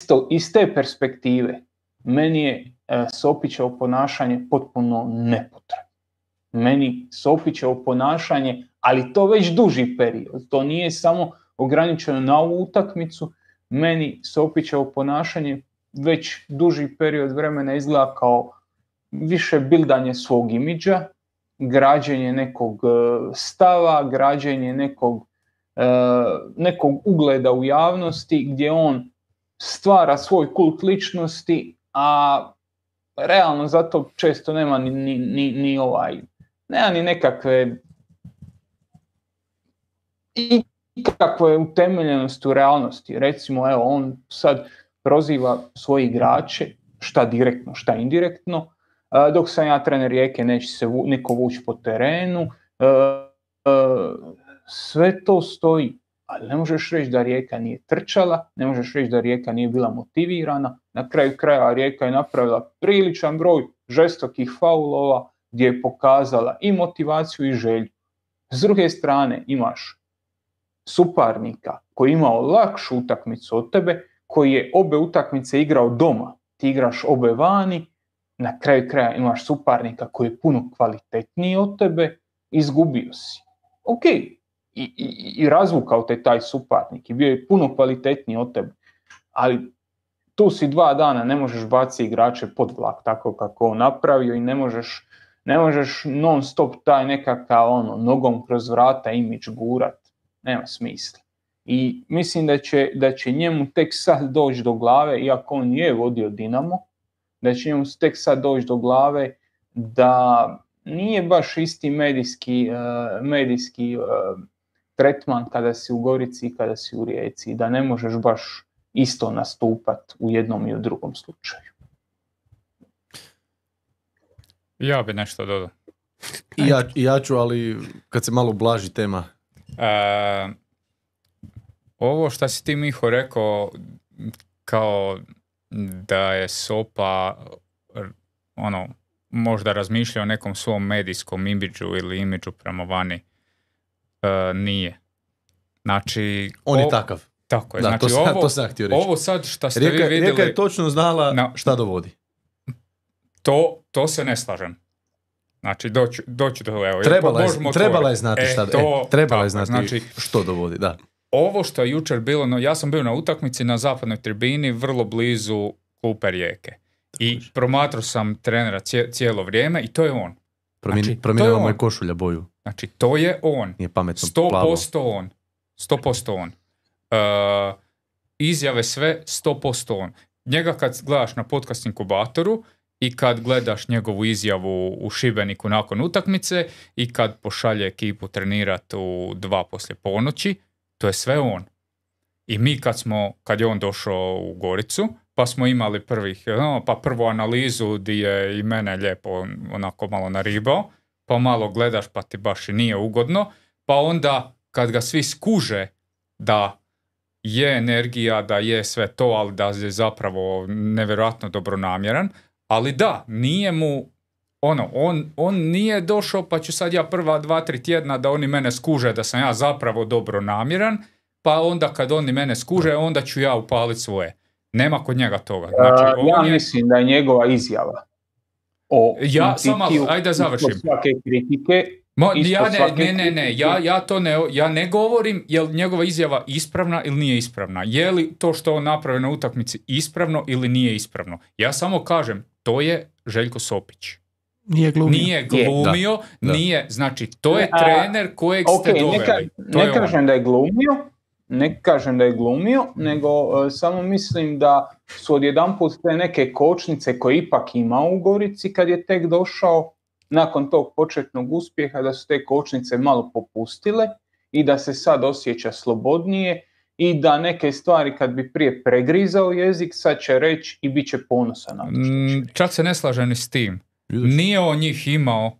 isto, iz te perspektive meni je e, Sopićevo ponašanje potpuno nepotrebno. Meni Sopićevo ponašanje, ali to već duži period, to nije samo ograničeno na ovu utakmicu, meni Sopićevo ponašanje već duži period vremena izgleda kao više bildanje svog imidža, građenje nekog e, stava, građenje nekog, e, nekog ugleda u javnosti gdje on stvara svoj kult ličnosti, a realno zato često nema ni, ni, ni, ovaj, nema ni nekakve ikakve utemeljenosti u realnosti. Recimo, evo, on sad proziva svoje igrače, šta direktno, šta indirektno, e, dok sam ja trener rijeke, neće se neko vući po terenu, e, e, sve to stoji ali ne možeš reći da Rijeka nije trčala, ne možeš reći da Rijeka nije bila motivirana. Na kraju kraja Rijeka je napravila priličan broj žestokih faulova gdje je pokazala i motivaciju i želju. S druge strane imaš suparnika koji je imao lakšu utakmicu od tebe, koji je obe utakmice igrao doma. Ti igraš obe vani, na kraju kraja imaš suparnika koji je puno kvalitetniji od tebe, izgubio si. Ok, i, i, i razvukao te taj suparnik i bio je puno kvalitetniji od tebe. Ali tu si dva dana, ne možeš baciti igrače pod vlak tako kako on napravio i ne možeš, ne možeš non stop taj nekakav ono, nogom kroz vrata imić gurat. Nema smisla. I mislim da će, da će njemu tek sad doći do glave, iako on je vodio Dinamo, da će njemu tek sad doći do glave da nije baš isti medijski, eh, medijski eh, tretman kada si u Gorici i kada si u Rijeci i da ne možeš baš isto nastupat u jednom i u drugom slučaju. Ja bi nešto dodao. I ja, ja ću, ali kad se malo blaži tema. E, ovo što si ti Miho rekao kao da je Sopa ono, možda razmišlja o nekom svom medijskom imidžu ili imidžu prema vani. E, nije. Znači... On je takav. Tako je. znači, ovo, Ovo sad šta ste Rijeka, vi vidjeli... je točno znala na, šta dovodi. To, to se ne slažem. Znači, doći, doći do... Evo, pa trebala, je, e, e, trebala je znati šta... to, trebala je znati znači, što dovodi, da. Ovo što je jučer bilo, no, ja sam bio na utakmici na zapadnoj tribini, vrlo blizu Kuper Rijeke. I promatrao sam trenera cijelo vrijeme i to je on. Promijenio znači, košulja boju. Znači, to je on. Nije pametno 100% on. 100% on. Uh, izjave sve 100% on. Njega kad gledaš na podcast inkubatoru i kad gledaš njegovu izjavu u Šibeniku nakon utakmice i kad pošalje ekipu trenirati u dva poslije ponoći, to je sve on. I mi kad, smo, kad je on došao u Goricu, pa smo imali prvih, ono, pa prvu analizu gdje je i mene lijepo onako malo naribao, pa malo gledaš pa ti baš i nije ugodno, pa onda kad ga svi skuže da je energija, da je sve to, ali da je zapravo nevjerojatno dobronamjeran, ali da, nije mu ono, on, on nije došao pa ću sad ja prva dva, tri tjedna da oni mene skuže da sam ja zapravo dobronamjeran, pa onda kad oni mene skuže, onda ću ja upaliti svoje. Nema kod njega toga. Znači, ja, je... mislim da je njegova izjava o ja, samo ajde da završim. svake kritike ja ne, ne, ja, ja to ne, ja ne govorim je li njegova izjava ispravna ili nije ispravna. Je li to što on napravi na utakmici ispravno ili nije ispravno. Ja samo kažem, to je Željko Sopić. Nije glumio. Nije glumio, nije, znači to je trener kojeg ste doveli. ne ono. kažem da je glumio, ne kažem da je glumio, nego e, samo mislim da su odjedanput te neke kočnice koje ipak ima u Gorici kad je tek došao nakon tog početnog uspjeha da su te kočnice malo popustile i da se sad osjeća slobodnije i da neke stvari kad bi prije pregrizao jezik sad će reći i bit će ponosan ono mm, Čak se ne slažem s tim. Nije on njih imao,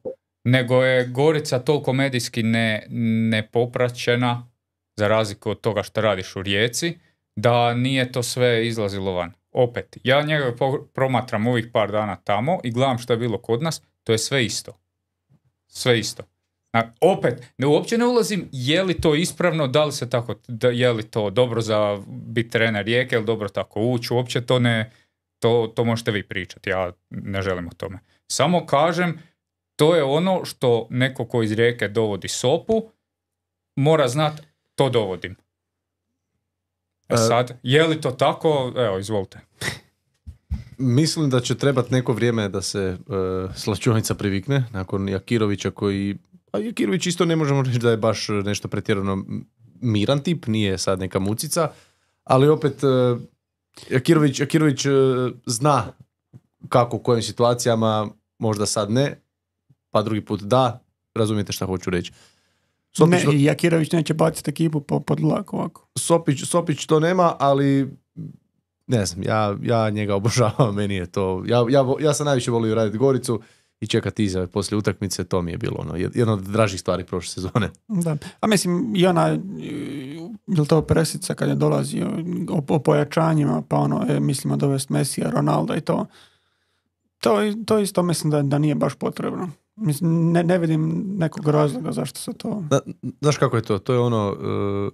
nego je Gorica toliko medijski ne, nepopraćena za razliku od toga što radiš u Rijeci, da nije to sve izlazilo van. Opet, ja njega promatram ovih par dana tamo i gledam što je bilo kod nas, to je sve isto. Sve isto. opet, ne, uopće ne ulazim je li to ispravno, da li se tako, da, je li to dobro za biti trener rijeke, ili dobro tako ući, uopće to ne, to, to možete vi pričati, ja ne želim o tome. Samo kažem, to je ono što neko ko iz rijeke dovodi sopu, mora znati to dovodim. E, e sad, je li to tako? Evo, izvolite. Mislim da će trebati neko vrijeme da se e, slačovnica privikne nakon Jakirovića koji... A Jakirović isto ne možemo reći da je baš nešto pretjerano miran tip, nije sad neka mucica, ali opet e, Jakirović, Jakirović e, zna kako u kojim situacijama, možda sad ne, pa drugi put da, razumijete šta hoću reći. Sopić ne, do... Jakirović neće baciti ekipu po, pod lak ovako. Sopić, Sopić to nema, ali ne znam, ja, ja njega obožavam, meni je to, ja, ja, ja sam najviše volio raditi Goricu i čekati izjave poslije utakmice, to mi je bilo ono, jedna od dražih stvari prošle sezone. Da, a mislim i ona, e, je to presica kad je dolazi o, pojačanjima, pa ono, e, mislimo dovesti Mesija, Ronalda i to, to, to isto mislim da, da nije baš potrebno. Mislim, ne, vidim nekog razloga zašto se to... da znaš kako je to? To je ono... Uh,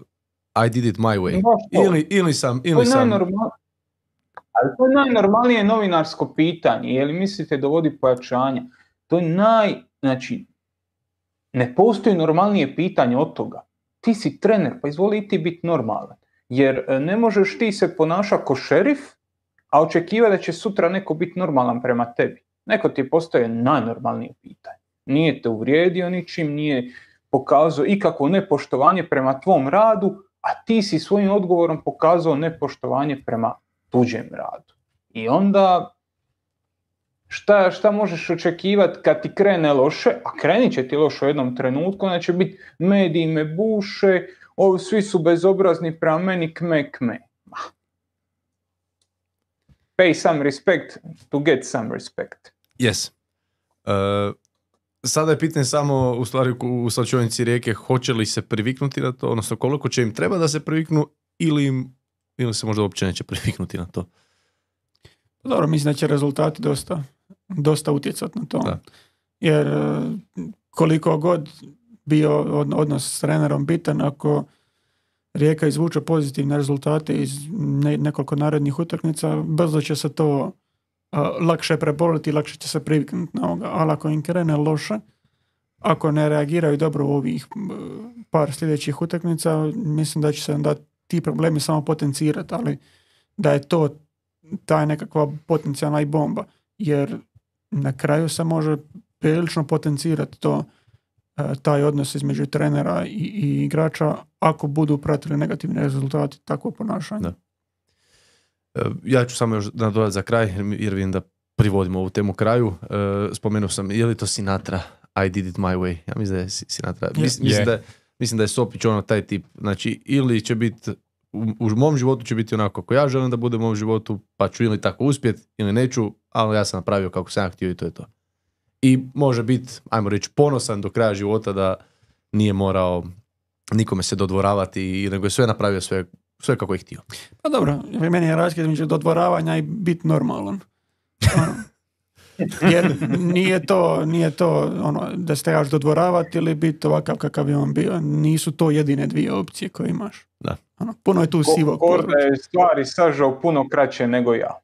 I did it my way. ili, ili sam... Ili to je sam... Ali to je najnormalnije novinarsko pitanje. Je li mislite dovodi pojačanja? To je naj... Znači, ne postoji normalnije pitanje od toga. Ti si trener, pa izvoli ti biti normalan. Jer e, ne možeš ti se ponašati ko šerif, a očekivati da će sutra neko biti normalan prema tebi. Neko ti postoje najnormalnije pitanje. Nije te uvrijedio ničim, nije pokazao ikakvo nepoštovanje prema tvom radu, a ti si svojim odgovorom pokazao nepoštovanje prema tuđem radu. I onda šta, šta možeš očekivati kad ti krene loše, a krenit će ti loše u jednom trenutku, onda će biti mediji me buše, ovi svi su bezobrazni prema meni, kme, kme. Pay some respect to get some respect. Yes. Uh, Sada je pitanje samo u stvari u slačionici rijeke hoće li se priviknuti na to, odnosno koliko će im treba da se priviknu ili, im, ili se možda uopće neće priviknuti na to. Pa dobro, mislim da će rezultati dosta, dosta utjecati na to. Jer e, koliko god bio odnos s trenerom bitan, ako Rijeka izvuče pozitivne rezultate iz nekoliko narednih utakmica, brzo će se to lakše je preboliti, lakše će se priviknuti na ovoga, ali ako im krene loše, ako ne reagiraju dobro u ovih par sljedećih utakmica, mislim da će se onda ti problemi samo potencirati, ali da je to taj nekakva potencijalna i bomba, jer na kraju se može prilično potencirati to e, taj odnos između trenera i, igrača ako budu pratili negativni rezultati takvo ponašanje. Da. E, ja ću samo još nadodati za kraj, jer vidim da privodimo ovu temu kraju. E, spomenuo sam, je li to Sinatra? I did it my way. Ja mislim da je Sinatra. Mislim, Da, mislim da je Sopić ono taj tip. Znači, ili će biti u, mom životu će biti onako kako ja želim da bude u mom životu, pa ću ili tako uspjet ili neću, ali ja sam napravio kako sam htio i to je to. I može biti, ajmo reći, ponosan do kraja života da nije morao nikome se dodvoravati i nego je sve napravio sve sve kako je htio. Pa dobro, meni je razlika između dodvoravanja i bit normalan. Ono, jer nije to, nije to ono, da ste trebaš dodvoravati ili biti ovakav kakav je on bio. Nisu to jedine dvije opcije koje imaš. Da. Ono, puno je tu sivo. je stvari sažao puno kraće nego ja.